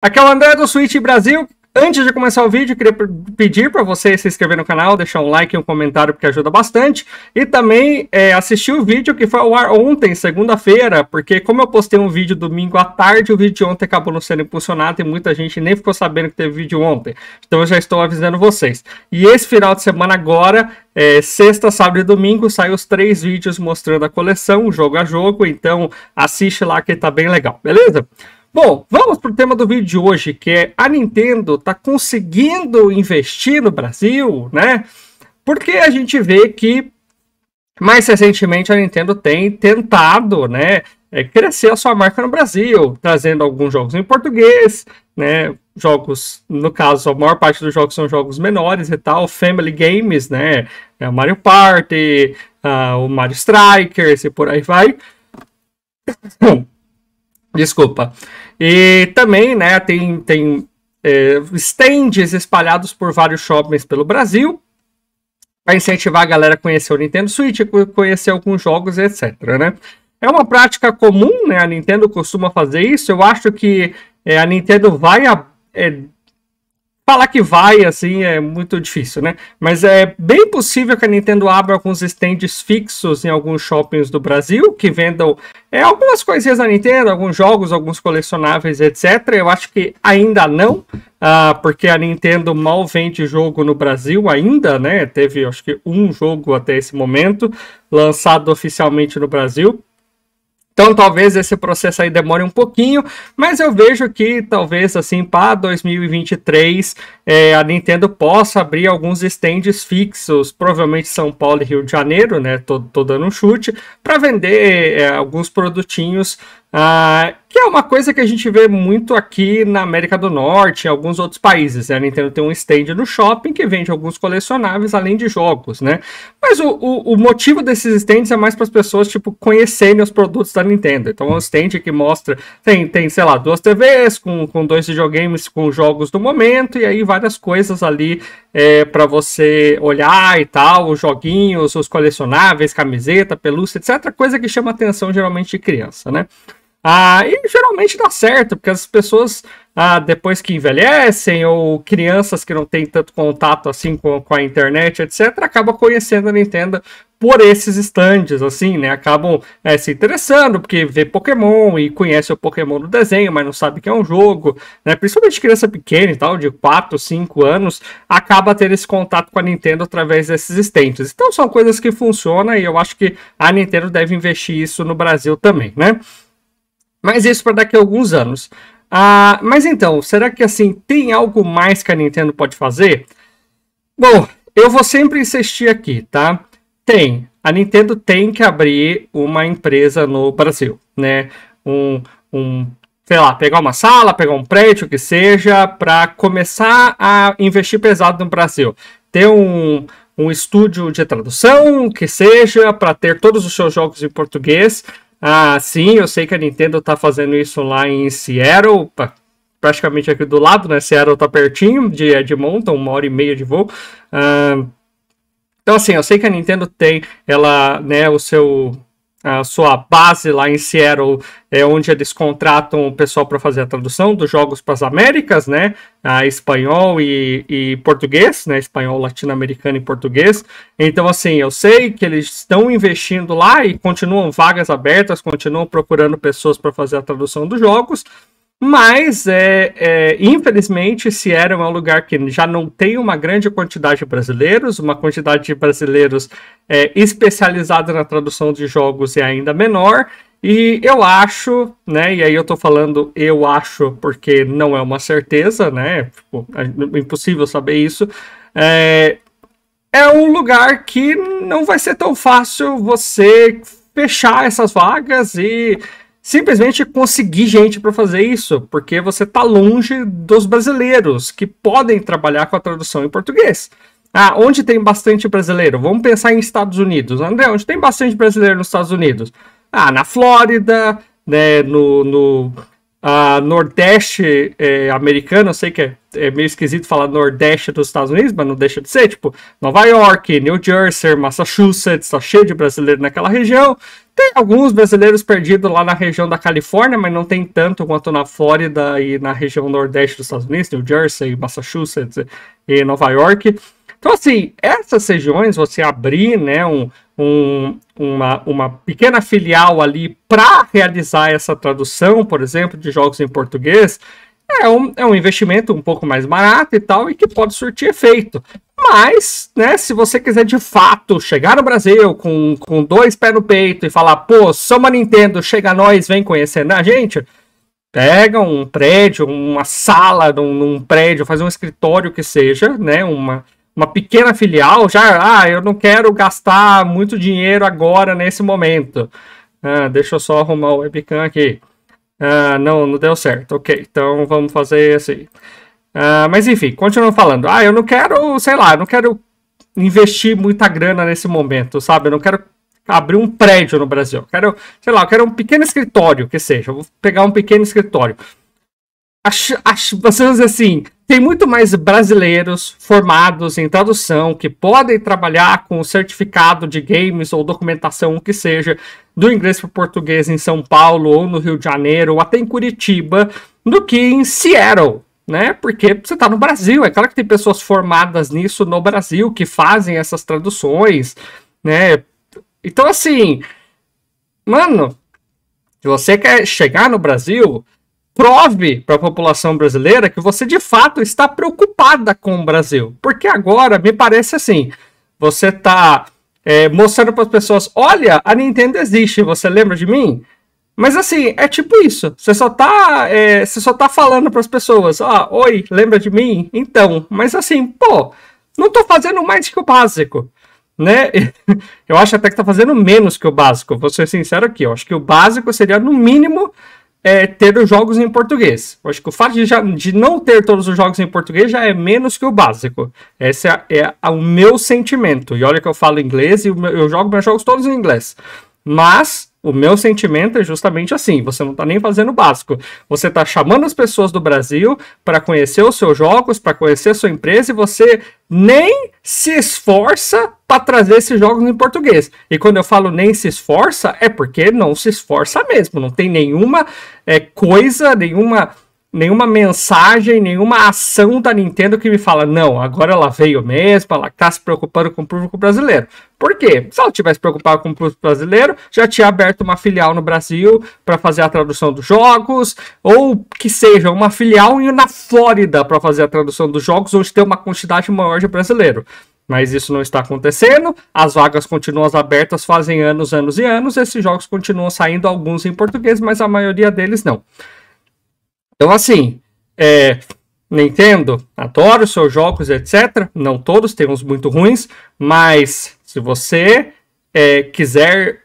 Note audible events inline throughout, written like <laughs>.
Aqui é o André do Switch Brasil. Antes de começar o vídeo, queria pedir para você se inscrever no canal, deixar um like e um comentário, porque ajuda bastante. E também é, assistir o vídeo que foi ao ar ontem, segunda-feira, porque como eu postei um vídeo domingo à tarde, o vídeo de ontem acabou não sendo impulsionado e muita gente nem ficou sabendo que teve vídeo ontem. Então eu já estou avisando vocês. E esse final de semana agora, é, sexta, sábado e domingo, saem os três vídeos mostrando a coleção, jogo a jogo. Então assiste lá que tá bem legal, beleza? Bom, vamos para o tema do vídeo de hoje, que é a Nintendo está conseguindo investir no Brasil, né? Porque a gente vê que mais recentemente a Nintendo tem tentado, né, é, crescer a sua marca no Brasil, trazendo alguns jogos em português, né, jogos, no caso, a maior parte dos jogos são jogos menores e tal, family games, né, é o Mario Party, uh, o Mario Strikers e por aí vai. Desculpa. E também, né, tem, tem é, stands espalhados por vários shoppings pelo Brasil para incentivar a galera a conhecer o Nintendo Switch, conhecer alguns jogos, etc. Né? É uma prática comum, né? A Nintendo costuma fazer isso. Eu acho que é, a Nintendo vai a, é, falar que vai, assim, é muito difícil, né? Mas é bem possível que a Nintendo abra alguns stands fixos em alguns shoppings do Brasil que vendam é, algumas coisinhas da Nintendo, alguns jogos, alguns colecionáveis, etc. Eu acho que ainda não, uh, porque a Nintendo mal vende jogo no Brasil ainda, né? Teve, acho que, um jogo até esse momento lançado oficialmente no Brasil. Então talvez esse processo aí demore um pouquinho, mas eu vejo que talvez assim para 2023 é, a Nintendo possa abrir alguns stands fixos, provavelmente São Paulo e Rio de Janeiro, né? Tô, tô dando um chute, para vender é, alguns produtinhos ah, que é uma coisa que a gente vê muito aqui na América do Norte e alguns outros países. Né? A Nintendo tem um stand no shopping que vende alguns colecionáveis além de jogos, né? Mas o, o, o motivo desses stands é mais para as pessoas tipo conhecerem os produtos da Nintendo. Então é um stand que mostra tem tem sei lá duas TVs com, com dois videogames com jogos do momento e aí várias coisas ali é, para você olhar e tal, os joguinhos, os colecionáveis, camiseta, pelúcia, etc. Coisa que chama atenção geralmente de criança, né? Ah, e geralmente dá certo, porque as pessoas, ah, depois que envelhecem, ou crianças que não têm tanto contato assim com, com a internet, etc., acabam conhecendo a Nintendo por esses stands assim, né? Acabam é, se interessando, porque vê Pokémon e conhece o Pokémon do desenho, mas não sabe que é um jogo, né? Principalmente criança pequena e tal, de 4, 5 anos, acaba tendo esse contato com a Nintendo através desses stands Então são coisas que funcionam e eu acho que a Nintendo deve investir isso no Brasil também, né? Mas isso para daqui a alguns anos. Ah, mas então, será que assim tem algo mais que a Nintendo pode fazer? Bom, eu vou sempre insistir aqui, tá? Tem. A Nintendo tem que abrir uma empresa no Brasil, né? Um, um sei lá, pegar uma sala, pegar um prédio, que seja, para começar a investir pesado no Brasil. Ter um, um estúdio de tradução, que seja, para ter todos os seus jogos em português. Ah, sim, eu sei que a Nintendo tá fazendo isso lá em Seattle, praticamente aqui do lado, né? Seattle tá pertinho de Edmonton, uma hora e meia de voo. Ah, então, assim, eu sei que a Nintendo tem, ela, né, o seu a sua base lá em Seattle, é onde eles contratam o pessoal para fazer a tradução dos jogos para as Américas, né? A ah, espanhol e, e português, né? Espanhol, latino-americano e português. Então, assim, eu sei que eles estão investindo lá e continuam vagas abertas, continuam procurando pessoas para fazer a tradução dos jogos. Mas, é, é, infelizmente, Sierra é um lugar que já não tem uma grande quantidade de brasileiros, uma quantidade de brasileiros é, especializada na tradução de jogos é ainda menor. E eu acho, né? E aí eu tô falando eu acho porque não é uma certeza, né? Tipo, é impossível saber isso. É, é um lugar que não vai ser tão fácil você fechar essas vagas e simplesmente conseguir gente para fazer isso, porque você está longe dos brasileiros que podem trabalhar com a tradução em português. Ah, onde tem bastante brasileiro? Vamos pensar em Estados Unidos. André, onde tem bastante brasileiro nos Estados Unidos? Ah, na Flórida, né, no, no a Nordeste é, americana, eu sei que é, é, meio esquisito falar Nordeste dos Estados Unidos, mas não deixa de ser, tipo, Nova York, New Jersey, Massachusetts, tá cheio de brasileiro naquela região. Tem alguns brasileiros perdidos lá na região da Califórnia, mas não tem tanto quanto na Flórida e na região Nordeste dos Estados Unidos, New Jersey, Massachusetts e Nova York. Então, assim, essas regiões, você abrir né, um, um, uma, uma pequena filial ali para realizar essa tradução, por exemplo, de jogos em português, é um, é um investimento um pouco mais barato e tal, e que pode surtir efeito. Mas, né, se você quiser de fato chegar no Brasil com, com dois pés no peito e falar, pô, uma Nintendo, chega a nós, vem conhecer a gente, pega um prédio, uma sala num, num prédio, faz um escritório que seja, né, uma, uma pequena filial, já, ah, eu não quero gastar muito dinheiro agora, nesse momento. Ah, deixa eu só arrumar o webcam aqui. Ah, não, não deu certo. Ok, então vamos fazer assim. Ah, mas enfim, continuando falando. Ah, eu não quero, sei lá, eu não quero investir muita grana nesse momento, sabe? Eu não quero abrir um prédio no Brasil. Eu quero, sei lá, eu quero um pequeno escritório, que seja. Eu vou pegar um pequeno escritório. Acho, acho, dizer assim, tem muito mais brasileiros formados em tradução que podem trabalhar com certificado de games ou documentação, o que seja, do inglês para o português em São Paulo ou no Rio de Janeiro ou até em Curitiba do que em Seattle, né? Porque você está no Brasil. É claro que tem pessoas formadas nisso no Brasil que fazem essas traduções, né? Então, assim, mano, se você quer chegar no Brasil, prove para a população brasileira que você de fato está preocupada com o Brasil. Porque agora me parece assim: você está é, mostrando para as pessoas, olha, a Nintendo existe, você lembra de mim? Mas assim, é tipo isso. Você só está, é, você só tá falando para as pessoas, ah, oi, lembra de mim? Então, mas assim, pô, não estou fazendo mais que o básico, né? <laughs> Eu acho até que tá fazendo menos que o básico. Vou ser sincero aqui, eu acho que o básico seria no mínimo é, ter os jogos em português. Eu acho que o fato de, já, de, não ter todos os jogos em português já é menos que o básico. Esse é, é, é o meu sentimento. E olha que eu falo inglês e eu jogo meus jogos todos em inglês. Mas o meu sentimento é justamente assim: você não está nem fazendo o básico. Você está chamando as pessoas do Brasil para conhecer os seus jogos, para conhecer a sua empresa e você nem se esforça para trazer esses jogos em português. E quando eu falo nem se esforça, é porque não se esforça mesmo. Não tem nenhuma é, coisa, nenhuma, nenhuma mensagem, nenhuma ação da Nintendo que me fala, não, agora ela veio mesmo, ela está se preocupando com o público brasileiro. Por quê? Se ela tivesse preocupado com o público brasileiro, já tinha aberto uma filial no Brasil para fazer a tradução dos jogos, ou que seja, uma filial na Flórida para fazer a tradução dos jogos, onde tem uma quantidade maior de brasileiro. Mas isso não está acontecendo. As vagas continuam abertas fazem anos, anos e anos. Esses jogos continuam saindo, alguns em português, mas a maioria deles não. Então, assim, é, Nintendo, adoro seus jogos, etc. Não todos, tem uns muito ruins, mas se você é, quiser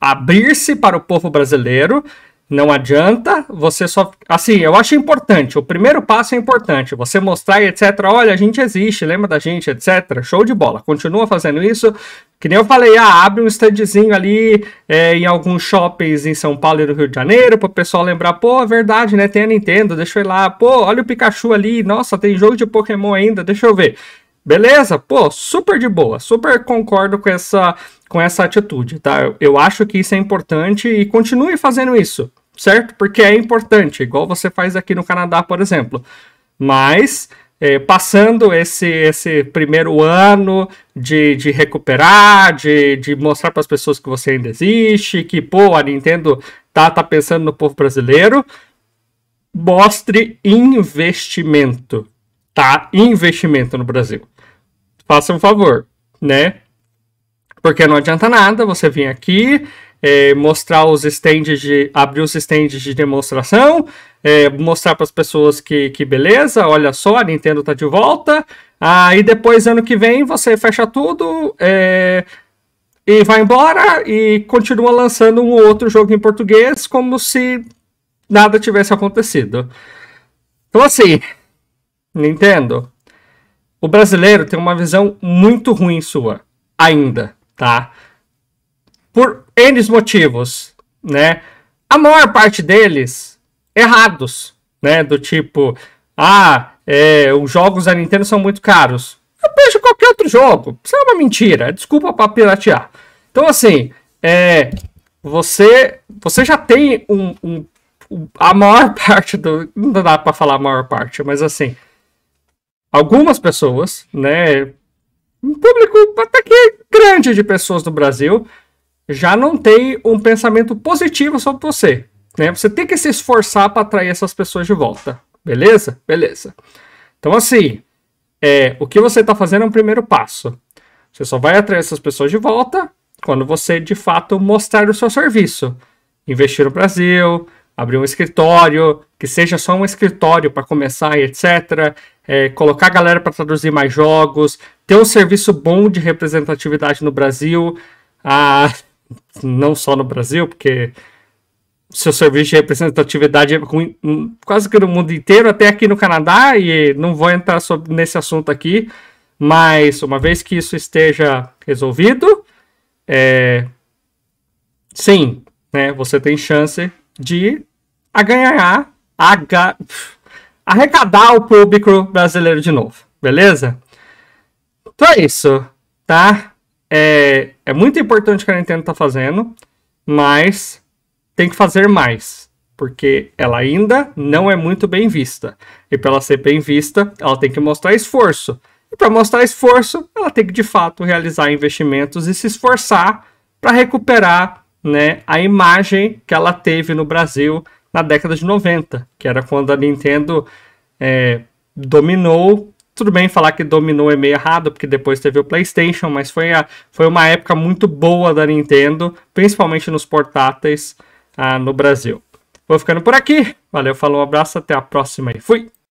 abrir-se para o povo brasileiro, não adianta, você só. Assim, eu acho importante. O primeiro passo é importante. Você mostrar, etc. Olha, a gente existe, lembra da gente, etc. Show de bola. Continua fazendo isso. Que nem eu falei, ah, abre um standzinho ali é, em alguns shoppings em São Paulo e no Rio de Janeiro, para o pessoal lembrar, pô, é verdade, né? Tem a Nintendo, deixa eu ir lá, pô, olha o Pikachu ali, nossa, tem jogo de Pokémon ainda, deixa eu ver. Beleza? Pô, super de boa, super concordo com essa, com essa atitude, tá? Eu, eu acho que isso é importante e continue fazendo isso certo? Porque é importante, igual você faz aqui no Canadá, por exemplo. Mas é, passando esse, esse primeiro ano de, de recuperar, de, de mostrar para as pessoas que você ainda existe, que pô, a Nintendo tá, tá pensando no povo brasileiro, mostre investimento, tá? Investimento no Brasil. Faça um favor, né? Porque não adianta nada você vir aqui é, mostrar os stands de. abrir os stands de demonstração, é, mostrar para as pessoas que, que beleza, olha só, a Nintendo tá de volta. Aí ah, depois, ano que vem, você fecha tudo é, e vai embora e continua lançando um outro jogo em português como se nada tivesse acontecido. Então, assim, Nintendo, o brasileiro tem uma visão muito ruim sua, ainda, tá? por N motivos, né? A maior parte deles errados, né? Do tipo, ah, é, os jogos da Nintendo são muito caros. Eu vejo qualquer outro jogo. Isso é uma mentira. Desculpa para piratear. Então, assim, é, você, você já tem um, um, um a maior <laughs> parte do. Não dá para falar a maior parte, mas assim. Algumas pessoas, né? Um público até que grande de pessoas do Brasil já não tem um pensamento positivo sobre você. Né? Você tem que se esforçar para atrair essas pessoas de volta. Beleza? Beleza. Então, assim, é, o que você está fazendo é um primeiro passo. Você só vai atrair essas pessoas de volta quando você, de fato, mostrar o seu serviço. Investir no Brasil, abrir um escritório, que seja só um escritório para começar, etc. É, colocar a galera para traduzir mais jogos, ter um serviço bom de representatividade no Brasil. Ah, não só no Brasil, porque seu serviço de representatividade é hum, quase que no mundo inteiro, até aqui no Canadá, e não vou entrar sobre, nesse assunto aqui, mas uma vez que isso esteja resolvido, é, sim, né, você tem chance de a ganhar, a, a, arrecadar o público brasileiro de novo, beleza? Então é isso, tá? É, é muito importante o que a Nintendo está fazendo, mas tem que fazer mais, porque ela ainda não é muito bem vista. E para ela ser bem vista, ela tem que mostrar esforço. E para mostrar esforço, ela tem que de fato realizar investimentos e se esforçar para recuperar né, a imagem que ela teve no Brasil na década de 90, que era quando a Nintendo é, dominou tudo bem falar que dominou é meio errado, porque depois teve o PlayStation, mas foi, a, foi uma época muito boa da Nintendo, principalmente nos portáteis ah, no Brasil. Vou ficando por aqui. Valeu, falou, um abraço, até a próxima e fui!